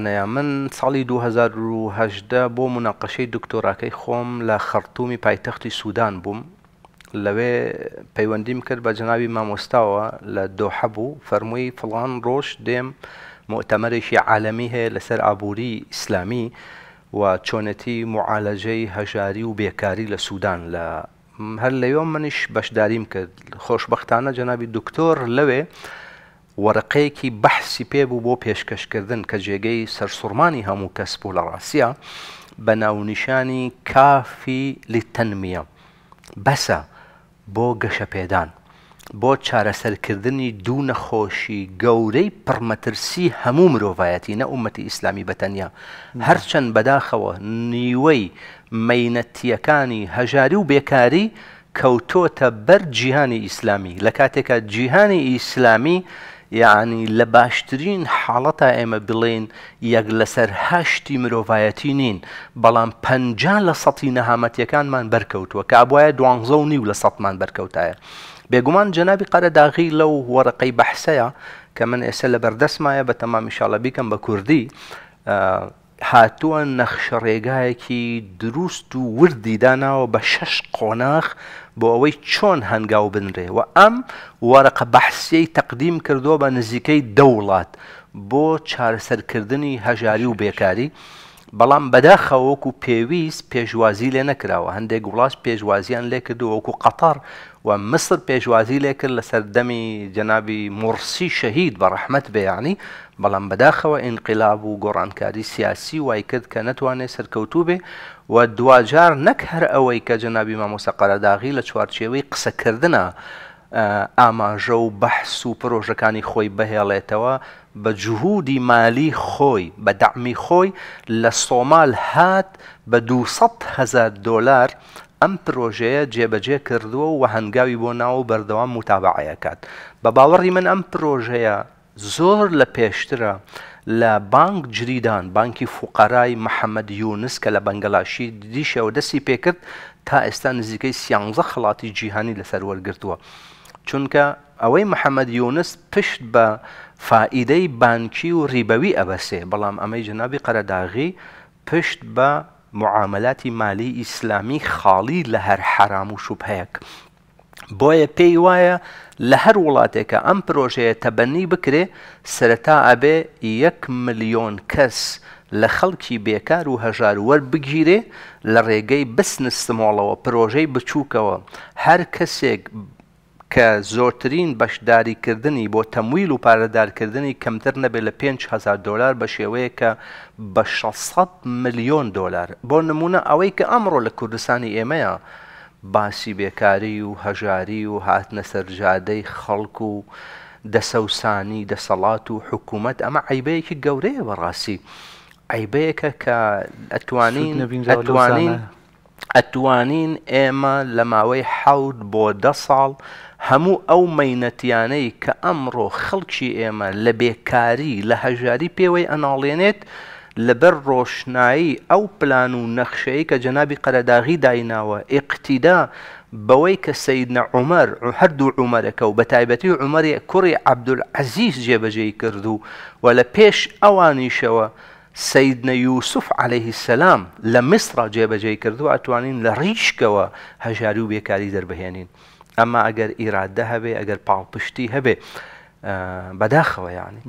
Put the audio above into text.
نیامن ساڵی 2010 بۆ مناقەشەی دکتۆراکەی خۆم لە خەرتومی پایتەختی سوودان بووم لەوێ پەیوەندیم کرد بە جناوی مامۆستاوە لە دۆحە بوو فەرمووی فڵان ڕۆژ دێم مؤتەمەرێکی عالەمی هەیە لەسەر ئابووری ئیسلامی و چۆنەتی معالەجەی هەژاری و بێکاری لە سوودان لە هەر لەوێ منیش بەشداریم کرد خۆشببختانە جەناوی دکتۆر لەوێ وەرەقەیەکی بەحسی پێبوو بۆ پێشکەشکردن کە جێگەی سەرسوورمانی هەموو کەس بوو لە ڕاستە بە ناونیشانی کافی لیتەنمیە بەسە بۆ گەشە پێدان بۆ چارەسەرکردنی دوو نەخۆشی گەورەی پڕمەترسی هەموو مرۆڤایەتی نەئومەتی ئیسلامی بەتەنیا هەرچەند بەداخەوە نیوەی مینەتیەکانی هەژاری و بێکاری کەوتۆتە بەر جیهانی ئیسلامی لە کاتێکە جیهانی ئیسلامی يعني لە حالتا حاڵەتە ئێمە بڵێن یەک لەسەر هەشتی مرۆڤایەتی نین بەڵام پ لە سەتی نەهامەتیەکانمان بەرکەوتووە کە ئابواایە دوانزە و نیو لە سەمان بەرکەوتایە بێگومان جەنابی قەرەداغی لەو وەرەقەی بەحسەیە کە من ئێستا لە بەردەسمایە بە تەمامیشاڵە بیکەم بە کوردی هاتووە نەخشەڕێگایەکی دروست و وردی داناوە بە شەش قۆناخ بۆ ئەوەی چۆن هەنگاو بنرێ و ئەم وەرەقە بەحسیەی تەقدیم کردو بە نزیکەی دە وڵات بۆ چارەسەرکردنی هەژاری و بێکاری. بەڵام بەداخەوەکو پێویست پێشوازی لێ نەکراوە هەندێک وڵاش پێشوازیان لێ کردووەکو قەتار و مصر پێشوازی لێ کرد لە سەردەمی جەنابی مرسی شەهید بە ڕەحمت بەیانی بەڵام بەداخەوە ئینقلاب و گۆڕانکاری سیاسی وای کرد کە نەتوانێت سەرکەوتوو بێ و دوجار نەک هەر ئەوەی کە جەنابی مامۆسە قەرەداغی لە چوارچێوەی قسەکردە ئاماژە و بەحس و پرۆژەکانی خۆی بهێڵێتەوە بە جوهودی مالی خۆی بە دەعمی خۆی لە سۆمال هات بە 200هزار دلار ئەم پرۆژەیە جێبەجێ کردووە و هەنگاوی بۆ ناو بەردەوام متابعەکات بە باوەڕی من ئەم پرۆژەیە زۆر لە پێشترە لە بانک جریدان بانکی فوقەرای محەممەد یونس کە لە بەنگلاشی دیشەوە دەستی پێکرد تا ئێستا نزیکەی سیانزە خڵاتی جیهانی لەسەر وەرگرتووە. چونکە ئەوەی محەممەد یونس پشت بە فائیدەی بانکی و ریبەوی ئەبەسێ بەڵام ئەمەی جنابی قەرەداغی پشت بە معاملاتی مالی ئیسلامی خاڵی لە هەر حرام و شوبهەیەک بۆیە پێی وایە لە هەر وڵاتێکە ئەم پرۆژەیە تەبەنی بکرێ سرەتا ئەبێ یەک ملیۆن کەس لە خەڵکی بێکار و هەژار وەربگیرێ لە ڕێگەی بسنسمۆڵەوە پرۆژەی بچووکەوە هەر کەسێک کە زۆرترین بەشداریکردنی بۆ تەمویل و پارەدارکردنی کەمتر نەبێت لە 5هزار دلار بە شێوەیە کە بە 600 میلیۆن دلار بۆ نمونە ئەوەی کە ئەمڕۆ لە کوردستانی ئێمەیە باسی بێکاری و هەژاری و هاتنە سەررجادەی خەڵک و دەسەوسانی دەسەڵات و حکوومەت ئەمە عیبەیەکی گەورەیە بەڕاستی عیبەیەکە کە ئەتوانین ئەتوانین ئەتوانین ئێمە لە ماوەی حەوت بۆ دە ساڵ هەموو ئەو مینەتیانەی کە ئەمڕۆ خەڵکی ئێمە لە بێکاری لە هەژاری پێوەی ئەناڵێنێت لەبەر ڕۆشنایی ئەو پلان و نەخشەیە کە جەنابی قەرەداغی دایناوە ئقتیدا بەوەی کە سیدنا عمەر هەردوو عومەرەکە و بە تایبەتی و عمەری کوڕی عەبدولعەزیز جێبەجێی کردو و لە پێش ئەوانیشەوە سیدنە یوسف عليهەیهی سەسلام لە میسرا جێبەجێی کردو ئەتوانین لە ڕیشکەوە هەژاری و بێکاری دەربهێنین اما اگر ئیرادە هەبێ اگر پاڵپشتی هەبێ بەداخەوە یعنی.